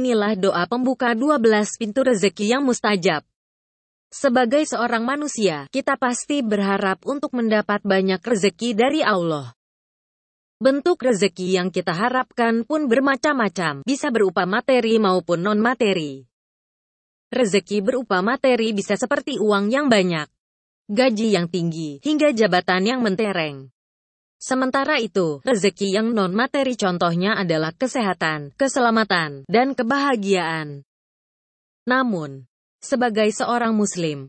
Inilah doa pembuka 12 pintu rezeki yang mustajab. Sebagai seorang manusia, kita pasti berharap untuk mendapat banyak rezeki dari Allah. Bentuk rezeki yang kita harapkan pun bermacam-macam, bisa berupa materi maupun non-materi. Rezeki berupa materi bisa seperti uang yang banyak, gaji yang tinggi, hingga jabatan yang mentereng. Sementara itu, rezeki yang non-materi contohnya adalah kesehatan, keselamatan, dan kebahagiaan. Namun, sebagai seorang Muslim,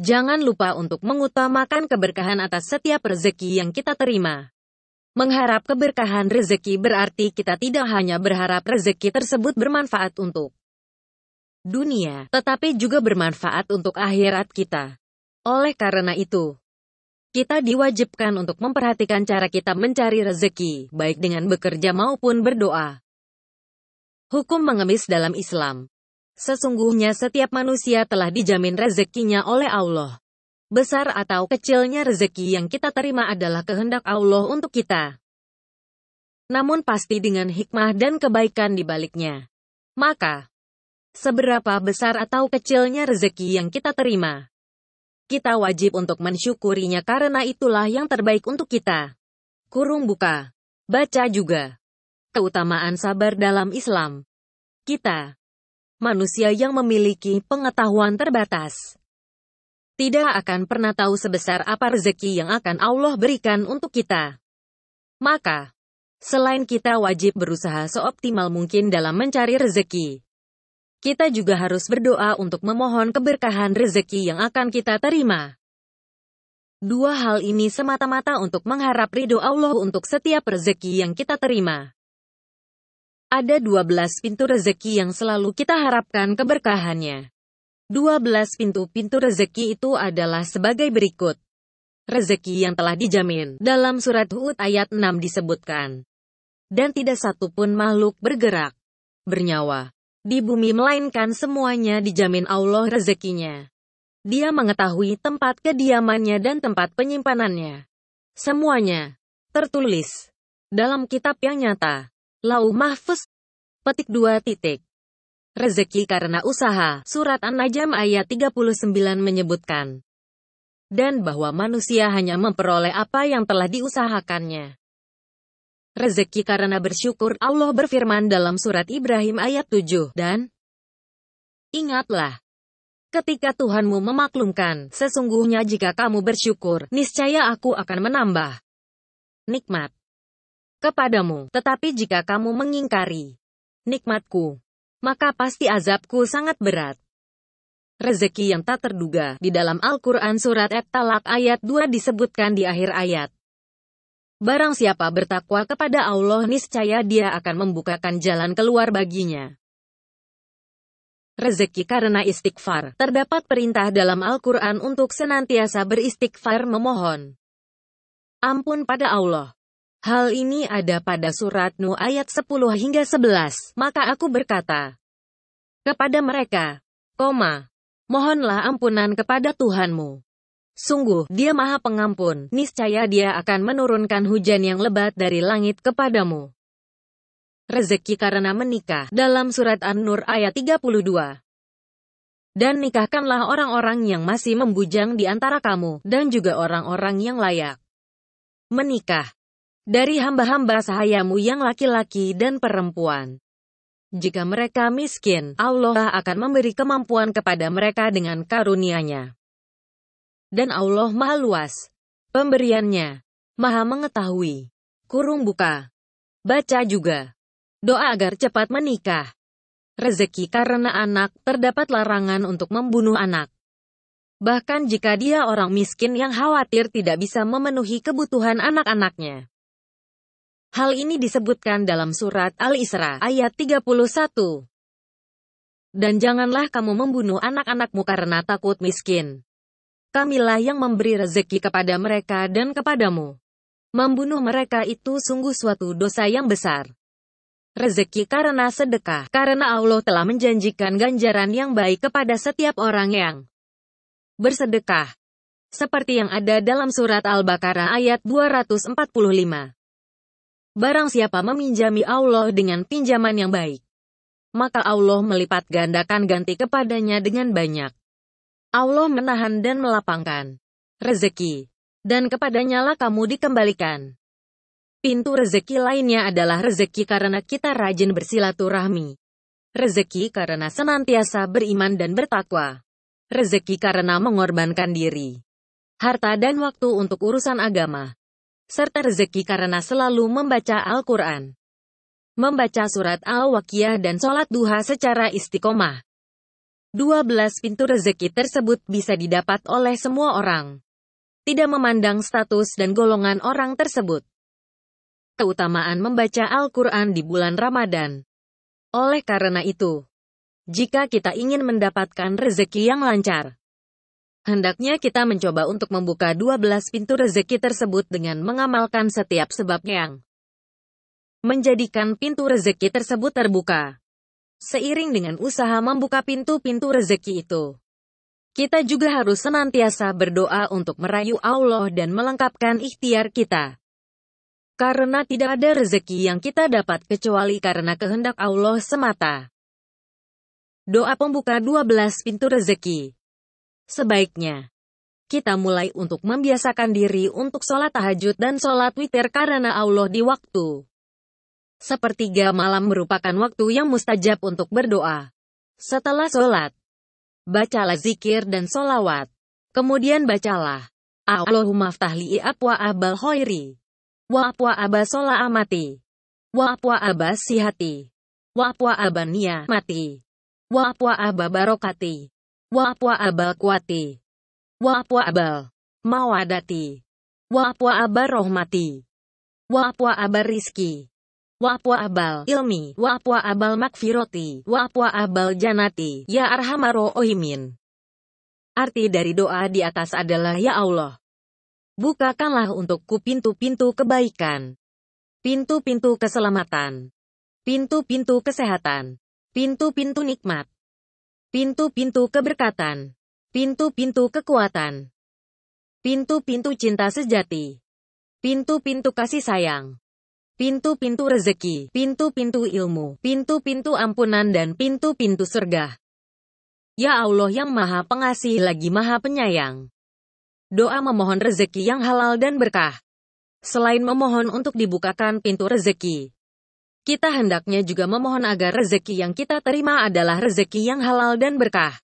jangan lupa untuk mengutamakan keberkahan atas setiap rezeki yang kita terima. Mengharap keberkahan rezeki berarti kita tidak hanya berharap rezeki tersebut bermanfaat untuk dunia, tetapi juga bermanfaat untuk akhirat kita. Oleh karena itu, kita diwajibkan untuk memperhatikan cara kita mencari rezeki, baik dengan bekerja maupun berdoa. Hukum mengemis dalam Islam. Sesungguhnya setiap manusia telah dijamin rezekinya oleh Allah. Besar atau kecilnya rezeki yang kita terima adalah kehendak Allah untuk kita. Namun pasti dengan hikmah dan kebaikan di baliknya. Maka, seberapa besar atau kecilnya rezeki yang kita terima, kita wajib untuk mensyukurinya karena itulah yang terbaik untuk kita. Kurung buka. Baca juga. Keutamaan sabar dalam Islam. Kita. Manusia yang memiliki pengetahuan terbatas. Tidak akan pernah tahu sebesar apa rezeki yang akan Allah berikan untuk kita. Maka, selain kita wajib berusaha seoptimal mungkin dalam mencari rezeki, kita juga harus berdoa untuk memohon keberkahan rezeki yang akan kita terima. Dua hal ini semata-mata untuk mengharap ridho Allah untuk setiap rezeki yang kita terima. Ada 12 pintu rezeki yang selalu kita harapkan keberkahannya. 12 pintu-pintu rezeki itu adalah sebagai berikut. Rezeki yang telah dijamin dalam surat Hud ayat 6 disebutkan. Dan tidak satu pun makhluk bergerak, bernyawa, di bumi melainkan semuanya dijamin Allah rezekinya. Dia mengetahui tempat kediamannya dan tempat penyimpanannya. Semuanya tertulis dalam kitab yang nyata. Lau Mahfuz petik dua titik. Rezeki karena usaha, surat An-Najm ayat 39 menyebutkan. Dan bahwa manusia hanya memperoleh apa yang telah diusahakannya rezeki karena bersyukur Allah berfirman dalam surat Ibrahim ayat 7 dan Ingatlah ketika Tuhanmu memaklumkan sesungguhnya jika kamu bersyukur niscaya aku akan menambah nikmat kepadamu tetapi jika kamu mengingkari nikmatku maka pasti azabku sangat berat rezeki yang tak terduga. Di dalam Al-Quran Surat at ayat 2 disebutkan di akhir ayat. Barang siapa bertakwa kepada Allah niscaya dia akan membukakan jalan keluar baginya. Rezeki karena istighfar, terdapat perintah dalam Al-Quran untuk senantiasa beristighfar memohon ampun pada Allah. Hal ini ada pada surat Nuh ayat 10 hingga 11. Maka aku berkata kepada mereka, koma, mohonlah ampunan kepada Tuhanmu. Sungguh, dia maha pengampun, niscaya dia akan menurunkan hujan yang lebat dari langit kepadamu. Rezeki karena menikah, dalam surat An-Nur ayat 32. Dan nikahkanlah orang-orang yang masih membujang di antara kamu, dan juga orang-orang yang layak. Menikah. Dari hamba-hamba sahayamu yang laki-laki dan perempuan. Jika mereka miskin, Allah akan memberi kemampuan kepada mereka dengan karunia-Nya dan Allah Maha Luas. Pemberiannya, Maha Mengetahui. Kurung buka. Baca juga. Doa agar cepat menikah. Rezeki karena anak terdapat larangan untuk membunuh anak. Bahkan jika dia orang miskin yang khawatir tidak bisa memenuhi kebutuhan anak-anaknya. Hal ini disebutkan dalam surat Al-Isra ayat 31. Dan janganlah kamu membunuh anak-anakmu karena takut miskin kamilah yang memberi rezeki kepada mereka dan kepadamu. Membunuh mereka itu sungguh suatu dosa yang besar. Rezeki karena sedekah, karena Allah telah menjanjikan ganjaran yang baik kepada setiap orang yang bersedekah. Seperti yang ada dalam surat Al-Baqarah ayat 245. Barang siapa meminjami Allah dengan pinjaman yang baik, maka Allah melipat gandakan ganti kepadanya dengan banyak. Allah menahan dan melapangkan rezeki, dan kepadanyalah kamu dikembalikan. Pintu rezeki lainnya adalah rezeki karena kita rajin bersilaturahmi. Rezeki karena senantiasa beriman dan bertakwa. Rezeki karena mengorbankan diri. Harta dan waktu untuk urusan agama. Serta rezeki karena selalu membaca Al-Quran. Membaca surat Al-Waqiyah dan sholat duha secara istiqomah. 12 pintu rezeki tersebut bisa didapat oleh semua orang. Tidak memandang status dan golongan orang tersebut. Keutamaan membaca Al-Quran di bulan Ramadan. Oleh karena itu, jika kita ingin mendapatkan rezeki yang lancar, hendaknya kita mencoba untuk membuka 12 pintu rezeki tersebut dengan mengamalkan setiap sebabnya, yang menjadikan pintu rezeki tersebut terbuka seiring dengan usaha membuka pintu-pintu rezeki itu. Kita juga harus senantiasa berdoa untuk merayu Allah dan melengkapkan ikhtiar kita. Karena tidak ada rezeki yang kita dapat kecuali karena kehendak Allah semata. Doa pembuka 12 pintu rezeki. Sebaiknya, kita mulai untuk membiasakan diri untuk sholat tahajud dan sholat witir karena Allah di waktu Sepertiga malam merupakan waktu yang mustajab untuk berdoa. Setelah sholat, bacalah zikir dan solawat. Kemudian bacalah. Allahumma ftahli apwa abal khairi. Wa apwa aba amati. Wa apwa aba sihati. Wa apwa aba niya mati. Wa apwa aba barokati. Wa apwa abal kuati. Wa apwa abal mawadati. Wa apwa abar rohmati. Wa apwa abar rizki. Wapwa abal ilmi, wapwa abal makfiroti, wapwa abal janati, ya arhamaro ohimin. Arti dari doa di atas adalah ya Allah. Bukakanlah untukku pintu-pintu kebaikan, pintu-pintu keselamatan, pintu-pintu kesehatan, pintu-pintu nikmat, pintu-pintu keberkatan, pintu-pintu kekuatan, pintu-pintu cinta sejati, pintu-pintu kasih sayang pintu-pintu rezeki, pintu-pintu ilmu, pintu-pintu ampunan dan pintu-pintu surga. Ya Allah yang maha pengasih lagi maha penyayang. Doa memohon rezeki yang halal dan berkah. Selain memohon untuk dibukakan pintu rezeki, kita hendaknya juga memohon agar rezeki yang kita terima adalah rezeki yang halal dan berkah.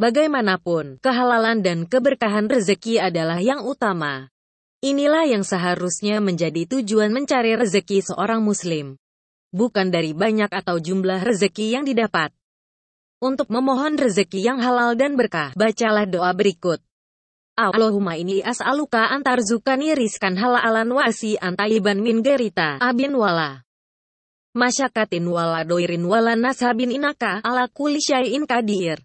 Bagaimanapun, kehalalan dan keberkahan rezeki adalah yang utama. Inilah yang seharusnya menjadi tujuan mencari rezeki seorang muslim. Bukan dari banyak atau jumlah rezeki yang didapat. Untuk memohon rezeki yang halal dan berkah, bacalah doa berikut. Allahumma ini as'aluka zukani rizkan halalan wasi antaiban min gerita abin wala. Masyakatin wala doirin wala nasabin inaka ala kulli syai'in kadir.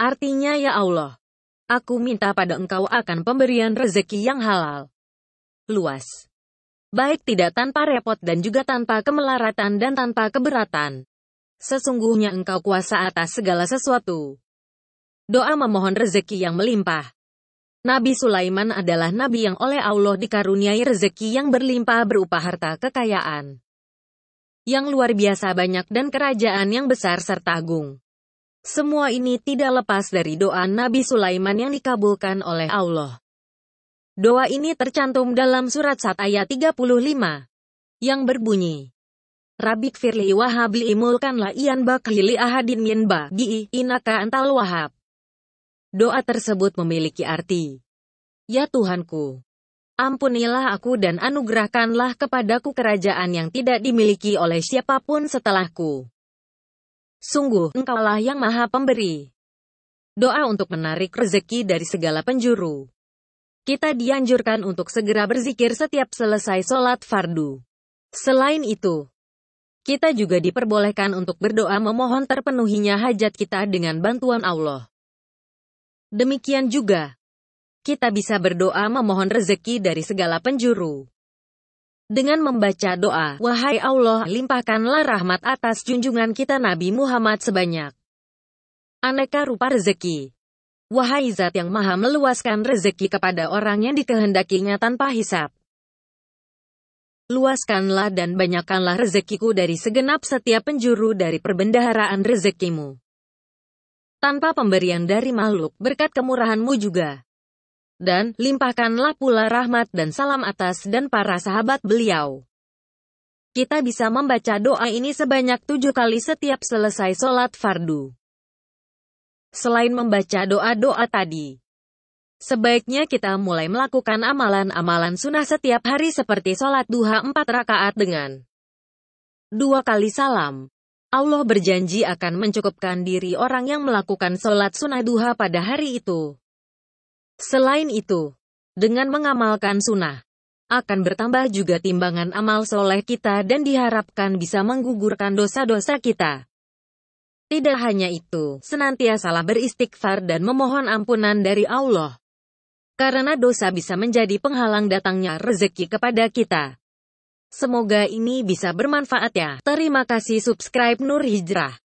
Artinya ya Allah, Aku minta pada engkau akan pemberian rezeki yang halal. Luas. Baik tidak tanpa repot dan juga tanpa kemelaratan dan tanpa keberatan. Sesungguhnya engkau kuasa atas segala sesuatu. Doa memohon rezeki yang melimpah. Nabi Sulaiman adalah nabi yang oleh Allah dikaruniai rezeki yang berlimpah berupa harta kekayaan. Yang luar biasa banyak dan kerajaan yang besar serta agung. Semua ini tidak lepas dari doa Nabi Sulaiman yang dikabulkan oleh Allah. Doa ini tercantum dalam surat Sat ayat 35 yang berbunyi Rabik firli wahab imulkanlah ian baklili ahadin min ba inaka antal wahab. Doa tersebut memiliki arti. Ya Tuhanku, ampunilah aku dan anugerahkanlah kepadaku kerajaan yang tidak dimiliki oleh siapapun setelahku. Sungguh, engkaulah yang maha pemberi. Doa untuk menarik rezeki dari segala penjuru. Kita dianjurkan untuk segera berzikir setiap selesai sholat fardu. Selain itu, kita juga diperbolehkan untuk berdoa memohon terpenuhinya hajat kita dengan bantuan Allah. Demikian juga, kita bisa berdoa memohon rezeki dari segala penjuru dengan membaca doa, Wahai Allah, limpahkanlah rahmat atas junjungan kita Nabi Muhammad sebanyak aneka rupa rezeki. Wahai zat yang maha meluaskan rezeki kepada orang yang dikehendakinya tanpa hisap. Luaskanlah dan banyakkanlah rezekiku dari segenap setiap penjuru dari perbendaharaan rezekimu. Tanpa pemberian dari makhluk, berkat kemurahanmu juga dan limpahkanlah pula rahmat dan salam atas dan para sahabat beliau. Kita bisa membaca doa ini sebanyak tujuh kali setiap selesai sholat fardu. Selain membaca doa-doa tadi, sebaiknya kita mulai melakukan amalan-amalan sunnah setiap hari seperti sholat duha empat rakaat dengan dua kali salam. Allah berjanji akan mencukupkan diri orang yang melakukan sholat sunnah duha pada hari itu. Selain itu, dengan mengamalkan sunnah, akan bertambah juga timbangan amal soleh kita dan diharapkan bisa menggugurkan dosa-dosa kita. Tidak hanya itu, senantiasalah beristighfar dan memohon ampunan dari Allah. Karena dosa bisa menjadi penghalang datangnya rezeki kepada kita. Semoga ini bisa bermanfaat ya. Terima kasih subscribe Nur Hijrah.